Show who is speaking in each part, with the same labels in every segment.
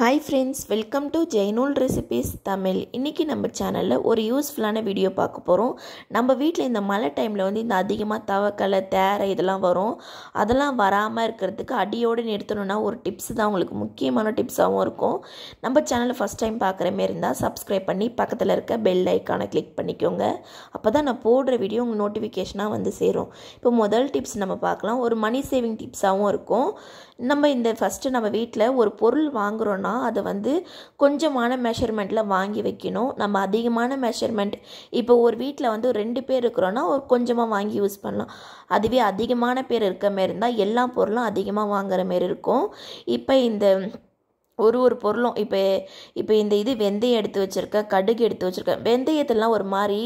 Speaker 1: hi friends welcome to Jainul recipes Tamil இன்றைக்கி நம்ம சேனலில் ஒரு யூஸ்ஃபுல்லான வீடியோ பார்க்க போகிறோம் நம்ம வீட்டில் இந்த மழை டைமில் வந்து இந்த அதிகமாக தவக்கலை தேரை இதெல்லாம் வரும் அதெல்லாம் வராமல் இருக்கிறதுக்கு அடியோடு நிறுத்தணும்னா ஒரு டிப்ஸ் தான் உங்களுக்கு முக்கியமான டிப்ஸாகவும் இருக்கும் நம்ம சேனலில் ஃபஸ்ட் டைம் பார்க்குற மாரி இருந்தால் சப்ஸ்கிரைப் பண்ணி பக்கத்தில் இருக்க பெல் ஐக்கானை கிளிக் பண்ணிக்கோங்க அப்போ தான் நான் போடுற வீடியோ உங்கள் நோட்டிஃபிகேஷனாக வந்து சேரும் இப்போ முதல் டிப்ஸ் நம்ம பார்க்கலாம் ஒரு மணி சேவிங் டிப்ஸாகவும் இருக்கும் நம்ம இந்த ஃபஸ்ட்டு நம்ம வீட்டில் ஒரு பொருள் வாங்குகிறோன்னா வாங்கினோன்னா அதை வந்து கொஞ்சமான மெஷர்மெண்ட்டில் வாங்கி வைக்கணும் நம்ம அதிகமான மெஷர்மெண்ட் இப்போ ஒரு வீட்டில் வந்து ஒரு ரெண்டு பேர் இருக்கிறோன்னா ஒரு கொஞ்சமாக வாங்கி யூஸ் பண்ணலாம் அதுவே அதிகமான பேர் இருக்க மாரி இருந்தால் எல்லா பொருளும் அதிகமாக வாங்குற மாரி இருக்கும் இப்போ இந்த ஒரு ஒரு பொருளும் இப்போ இப்போ இந்த இது வெந்தயம் எடுத்து வச்சுருக்கேன் கடுகு எடுத்து வச்சுருக்கேன் வெந்தயத்தெல்லாம் ஒரு மாதிரி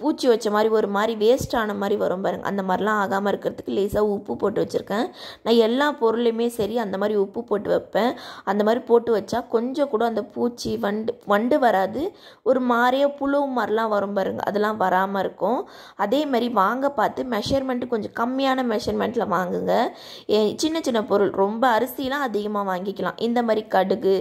Speaker 1: பூச்சி வச்ச மாதிரி ஒரு மாதிரி வேஸ்ட் ஆன மாதிரி வரும் பாருங்க அந்த மாதிரிலாம் ஆகாமல் இருக்கிறதுக்கு லேசாக உப்பு போட்டு வச்சுருக்கேன் நான் எல்லா பொருளையுமே சரி அந்த மாதிரி உப்பு போட்டு வைப்பேன் அந்த மாதிரி போட்டு வச்சா கொஞ்சம் கூட அந்த பூச்சி வண்டு வண்டு வராது ஒரு மாதிரியே புழு மாதிரிலாம் வரும் பாருங்கள் அதெல்லாம் வராமல் இருக்கும் அதே மாதிரி வாங்க பார்த்து மெஷர்மெண்ட்டு கொஞ்சம் கம்மியான மெஷர்மெண்ட்டில் வாங்குங்க சின்ன சின்ன பொருள் ரொம்ப அரிசிலாம் அதிகமாக வாங்கிக்கலாம் இந்த மாதிரி கடுகு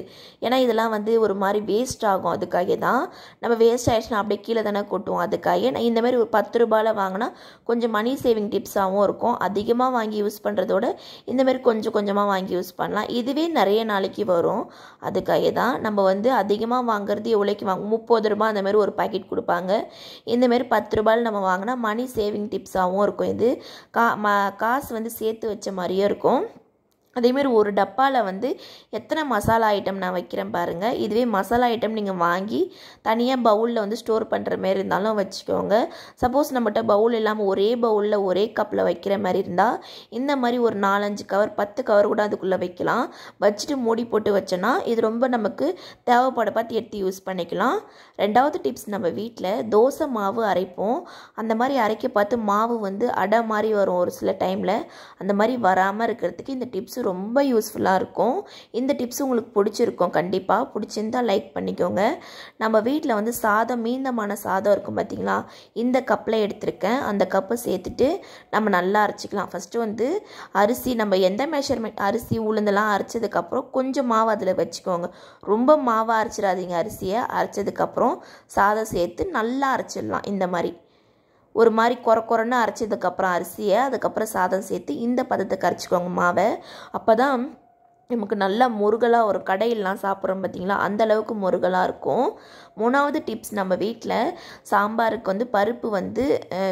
Speaker 1: ஏன்னா இதெல்லாம் வந்து ஒரு மாதிரி வேஸ்ட் ஆகும் அதுக்காக தான் நம்ம வேஸ்ட் ஆகிடுச்சுன்னா அப்படியே கீழே தானே கொட்டுவோம் அதுக்காக நான் மாதிரி ஒரு பத்து ரூபாயில் வாங்கினா கொஞ்சம் மணி சேவிங் டிப்ஸாகவும் இருக்கும் அதிகமாக வாங்கி யூஸ் பண்ணுறதோட இந்தமாரி கொஞ்சம் கொஞ்சமாக வாங்கி யூஸ் பண்ணலாம் இதுவே நிறைய நாளைக்கு வரும் அதுக்காக தான் நம்ம வந்து அதிகமாக வாங்குறது எவ்வளோக்கு வாங்க முப்பது ரூபா அந்தமாரி ஒரு பாக்கெட் கொடுப்பாங்க இந்தமாரி பத்து ரூபாயில் நம்ம வாங்கினா மணி சேவிங் டிப்ஸாகவும் இருக்கும் இது கா காசு வந்து சேர்த்து வச்ச மாதிரியே இருக்கும் அதேமாரி ஒரு டப்பாவில் வந்து எத்தனை மசாலா ஐட்டம் நான் வைக்கிறேன் பாருங்கள் இதுவே மசாலா ஐட்டம் நீங்கள் வாங்கி தனியாக பவுலில் வந்து ஸ்டோர் பண்ணுற மாரி இருந்தாலும் வச்சுக்கோங்க சப்போஸ் நம்மகிட்ட பவுல் இல்லாமல் ஒரே பவுலில் ஒரே கப்பில் வைக்கிற மாதிரி இருந்தால் இந்த மாதிரி ஒரு நாலஞ்சு கவர் பத்து கவர் கூட அதுக்குள்ளே வைக்கலாம் வச்சுட்டு மூடி போட்டு வச்சோன்னா இது ரொம்ப நமக்கு தேவைப்பட பார்த்து எடுத்து யூஸ் பண்ணிக்கலாம் ரெண்டாவது டிப்ஸ் நம்ம வீட்டில் தோசை மாவு அரைப்போம் அந்த மாதிரி அரைக்க பார்த்து மாவு வந்து அடை மாதிரி வரும் ஒரு சில டைமில் அந்த மாதிரி வராமல் இருக்கிறதுக்கு இந்த டிப்ஸ் ரொம்ப யூஸ்ஃபுல்லாக இருக்கும் இந்த டிப்ஸ் உங்களுக்கு பிடிச்சிருக்கும் கண்டிப்பாக பிடிச்சிருந்தால் லைக் பண்ணிக்கோங்க நம்ம வீட்டில் வந்து சாதம் மீந்தமான சாதம் இருக்கும் பார்த்திங்களா இந்த கப்பில் எடுத்திருக்கேன் அந்த கப்பை சேர்த்துட்டு நம்ம நல்லா அரைச்சிக்கலாம் ஃபஸ்ட்டு வந்து அரிசி நம்ம எந்த மெஷர்மெண்ட் அரிசி உளுந்தெல்லாம் அரைச்சதுக்கப்புறம் கொஞ்சம் மாவு அதில் வச்சுக்கோங்க ரொம்ப மாவாக அரைச்சிடாதீங்க அரிசியை அரைச்சதுக்கப்புறம் சாதம் சேர்த்து நல்லா அரைச்சிடலாம் இந்த மாதிரி ஒரு மாதிரி குற குறன்னு அரைச்சதுக்கப்புறம் அரிசியை அதுக்கப்புறம் சாதம் சேர்த்து இந்த பதத்தை கரைச்சிக்கோங்க மாவை அப்போ தான் நமக்கு நல்லா முருகலாக ஒரு கடையிலலாம் சாப்பிட்றோம் பார்த்திங்களா அந்தளவுக்கு முருகலாக இருக்கும் மூணாவது டிப்ஸ் நம்ம வீட்டில் சாம்பாருக்கு வந்து பருப்பு வந்து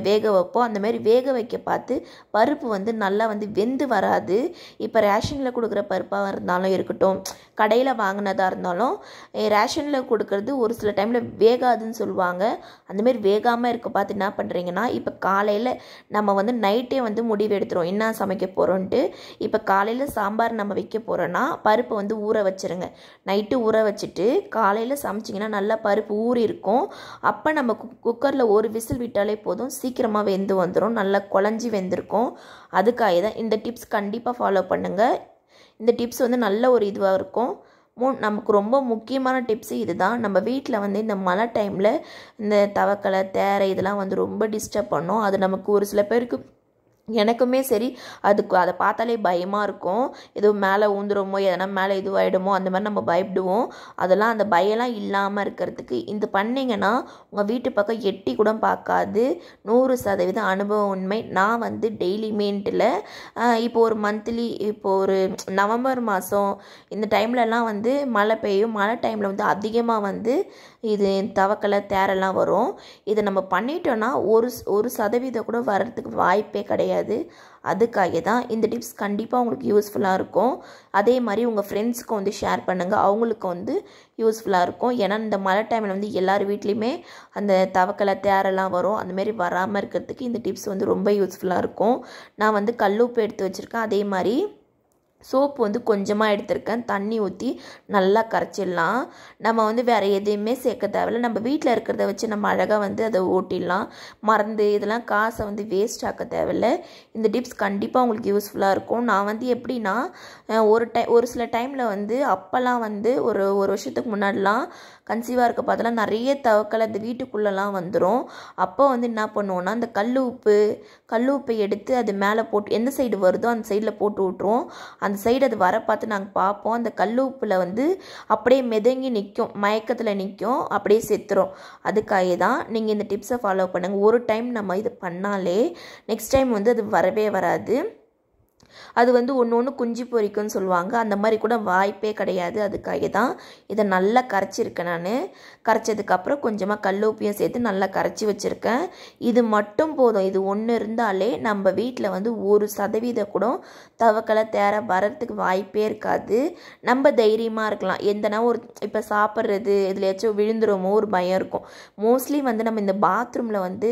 Speaker 1: வேக வைப்போம் அந்தமாரி வேக வைக்க பார்த்து பருப்பு வந்து நல்லா வந்து வெந்து வராது இப்போ ரேஷனில் கொடுக்குற பருப்பாக இருந்தாலும் இருக்கட்டும் கடையில் வாங்கினதாக இருந்தாலும் ரேஷனில் கொடுக்குறது ஒரு சில டைமில் வேகாதுன்னு சொல்லுவாங்க அந்தமாரி வேகாமல் இருக்க பார்த்து என்ன பண்ணுறீங்கன்னா இப்போ காலையில் நம்ம வந்து நைட்டே வந்து முடிவு எடுத்துரும் என்ன சமைக்க போகிறோன்ட்டு இப்போ காலையில் சாம்பார் நம்ம வைக்க போகிறோம் போகிறேன்னா பருப்பை வந்து ஊற வச்சுருங்க நைட்டு ஊற வச்சுட்டு காலையில் சமைச்சிங்கன்னா நல்லா பருப்பு ஊறி இருக்கும் அப்போ நம்ம குக்கரில் ஒரு விசில் விட்டாலே போதும் சீக்கிரமாக வெந்து வந்துடும் நல்லா குழஞ்சி வெந்திருக்கும் அதுக்காக தான் இந்த டிப்ஸ் கண்டிப்பாக ஃபாலோ பண்ணுங்கள் இந்த டிப்ஸ் வந்து நல்ல ஒரு இதுவாக இருக்கும் மூ நமக்கு ரொம்ப முக்கியமான டிப்ஸு இது தான் நம்ம வீட்டில் வந்து இந்த மழை டைமில் இந்த தவக்கலை தேரை இதெல்லாம் வந்து ரொம்ப டிஸ்டர்ப் பண்ணும் அது நமக்கு ஒரு சில பேருக்கு எனக்குமே சரி அதுக்கு அதை பார்த்தாலே பயமாக இருக்கும் எதுவும் மேலே ஊந்துடுமோ எதனா மேலே இதுவாகிடுமோ அந்த மாதிரி நம்ம பயப்படுவோம் அதெல்லாம் அந்த பயம்லாம் இல்லாமல் இருக்கிறதுக்கு இது பண்ணிங்கன்னா உங்கள் வீட்டு பக்கம் எட்டி கூட பார்க்காது நூறு சதவீதம் அனுபவம் உண்மை நான் வந்து டெய்லி மெயின்ட்டில் இப்போ ஒரு மந்த்லி இப்போ ஒரு நவம்பர் மாதம் இந்த டைம்லலாம் வந்து மழை பெய்யும் மழை டைமில் வந்து அதிகமாக வந்து இது தவக்கலை தேரெல்லாம் வரும் இதை நம்ம பண்ணிட்டோன்னா ஒரு ஒரு சதவீதம் கூட வர்றதுக்கு வாய்ப்பே கிடையாது அதுக்காக தான் இந்த டிப்ஸ் கண்டிப்பாக உங்களுக்கு யூஸ்ஃபுல்லாக இருக்கும் அதே மாதிரி உங்கள் ஃப்ரெண்ட்ஸுக்கும் வந்து ஷேர் பண்ணுங்கள் அவங்களுக்கு வந்து யூஸ்ஃபுல்லாக இருக்கும் ஏன்னா இந்த மழை டைமில் வந்து எல்லார் வீட்லேயுமே அந்த தவக்கலை தேரெல்லாம் வரும் அந்தமாரி வராமல் இருக்கிறதுக்கு இந்த டிப்ஸ் வந்து ரொம்ப யூஸ்ஃபுல்லாக இருக்கும் நான் வந்து கல்லுப்பு எடுத்து வச்சுருக்கேன் அதே மாதிரி சோப்பு வந்து கொஞ்சமாக எடுத்திருக்கேன் தண்ணி ஊற்றி நல்லா கரைச்சிடலாம் நம்ம வந்து வேறு எதையுமே சேர்க்க தேவையில்ல நம்ம வீட்டில் இருக்கிறத வச்சு நம்ம அழகாக வந்து அதை ஓட்டிடலாம் மறந்து இதெல்லாம் காசை வந்து வேஸ்ட் ஆக்க தேவையில்ல இந்த டிப்ஸ் கண்டிப்பாக உங்களுக்கு யூஸ்ஃபுல்லாக இருக்கும் நான் வந்து எப்படின்னா ஒரு டை ஒரு சில டைமில் வந்து அப்போல்லாம் வந்து ஒரு ஒரு வருஷத்துக்கு முன்னாடிலாம் கன்சீவாக இருக்க பார்த்தலாம் நிறைய தவக்கல் அந்த வீட்டுக்குள்ளெல்லாம் வந்துடும் அப்போ வந்து என்ன பண்ணுவோன்னா அந்த கல் உப்பு கல் உப்பை எடுத்து அது மேலே போட்டு எந்த சைடு வருதோ அந்த சைடில் போட்டு விட்டுருவோம் அந்த சைடு அது வர பார்த்து நாங்கள் பார்ப்போம் அந்த கல் உப்பில் வந்து அப்படியே மிதங்கி நிற்கும் மயக்கத்தில் நிற்கும் அப்படியே செத்துரும் அதுக்காக தான் நீங்கள் இந்த டிப்ஸை ஃபாலோ பண்ணுங்கள் ஒரு டைம் நம்ம இது பண்ணாலே நெக்ஸ்ட் டைம் வந்து அது வரவே வராது அது வந்து ஒன்று ஒன்று குஞ்சு பொறிக்கும்னு சொல்லுவாங்க அந்த மாதிரி கூட வாய்ப்பே கிடையாது அதுக்காக தான் இதை நல்லா கரைச்சிருக்கேன் நான் கரைச்சதுக்கப்புறம் கொஞ்சமாக கல்லூப்பியும் சேர்த்து நல்லா கரைச்சி வச்சுருக்கேன் இது மட்டும் போதும் இது ஒன்று இருந்தாலே நம்ம வீட்டில் வந்து ஒரு சதவீதம் கூட தவக்கலை தேர வரத்துக்கு வாய்ப்பே இருக்காது நம்ம தைரியமாக இருக்கலாம் எந்தனா ஒரு இப்போ சாப்பிட்றது ஏதாச்சும் விழுந்துருமோ ஒரு பயம் இருக்கும் மோஸ்ட்லி வந்து நம்ம இந்த பாத்ரூமில் வந்து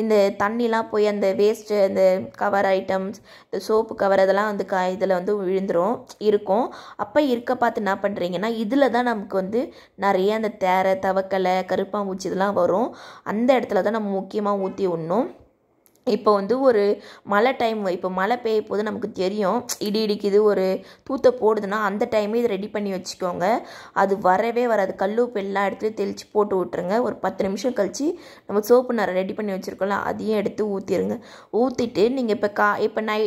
Speaker 1: இந்த தண்ணிலாம் போய் அந்த வேஸ்ட்டு அந்த கவர் ஐட்டம்ஸ் இந்த சோப்பு கவர் சிலதெல்லாம் வந்து க இதில் வந்து விழுந்துடும் இருக்கும் அப்போ இருக்க பார்த்து என்ன பண்ணுறீங்கன்னா இதில் தான் நமக்கு வந்து நிறைய அந்த தேரை தவக்கலை கருப்பாம்பூச்சி இதெல்லாம் வரும் அந்த இடத்துல தான் நம்ம முக்கியமாக ஊற்றி விடணும் இப்போ வந்து ஒரு மழை டைம் இப்போ மழை பெய்ய போது நமக்கு தெரியும் இடி இடிக்குது ஒரு தூத்த போடுதுன்னா அந்த டைமே இது ரெடி பண்ணி வச்சுக்கோங்க அது வரவே வராது கல்லூப்பு எல்லா இடத்துலையும் தெளித்து போட்டு விட்டுருங்க ஒரு பத்து நிமிஷம் கழித்து நம்ம சோப்பு நிற ரெடி பண்ணி வச்சுருக்கோம்ல அதையும் எடுத்து ஊற்றிடுங்க ஊற்றிட்டு நீங்கள் இப்போ கா இப்போ நை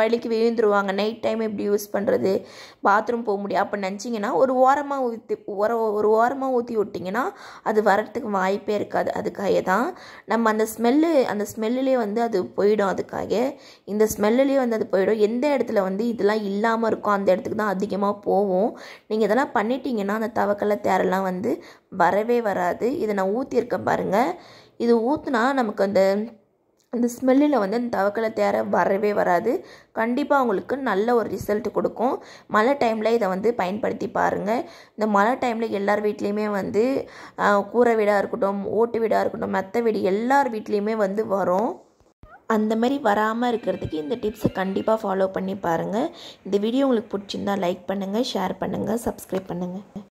Speaker 1: வழிக்கு விழுந்துருவாங்க நைட் டைம் எப்படி யூஸ் பண்ணுறது பாத்ரூம் போக முடியும் அப்போ நினச்சிங்கன்னா ஒரு ஓரமாக ஊற்றி உர ஒரு ஓரமாக ஊற்றி விட்டிங்கன்னா அது வரத்துக்கு வாய்ப்பே இருக்காது அதுக்காக தான் நம்ம அந்த ஸ்மெல்லு அந்த ஸ்மெல்லே வந்து வந்து அது போயிடும் அதுக்காக இந்த ஸ்மெல்லுலேயே வந்து அது போயிடும் எந்த இடத்துல வந்து இதெல்லாம் இல்லாமல் இருக்கோ அந்த இடத்துக்கு தான் அதிகமாக போவோம் நீங்கள் இதெல்லாம் பண்ணிட்டீங்கன்னா அந்த தவக்கலை தேரெல்லாம் வந்து வரவே வராது இதை நான் ஊற்றியிருக்கேன் பாருங்கள் இது ஊற்றுனா நமக்கு அந்த அந்த ஸ்மெல்லில் வந்து அந்த தவக்கலை தேர வரவே வராது கண்டிப்பாக உங்களுக்கு நல்ல ஒரு ரிசல்ட் கொடுக்கும் மழை டைமில் இதை வந்து பயன்படுத்தி பாருங்கள் இந்த மழை டைமில் எல்லார் வீட்லேயுமே வந்து கூரை வீடாக இருக்கட்டும் ஓட்டு வீடாக இருக்கட்டும் மெத்த வீடு எல்லார் வீட்லேயுமே வந்து வரும் அந்த மாதிரி வராமல் இருக்கிறதுக்கு இந்த டிப்ஸை கண்டிப்பாக ஃபாலோ பண்ணி பாருங்கள் இந்த வீடியோ உங்களுக்கு பிடிச்சிருந்தா லைக் பண்ணுங்கள் ஷேர் பண்ணுங்கள் சப்ஸ்கிரைப் பண்ணுங்கள்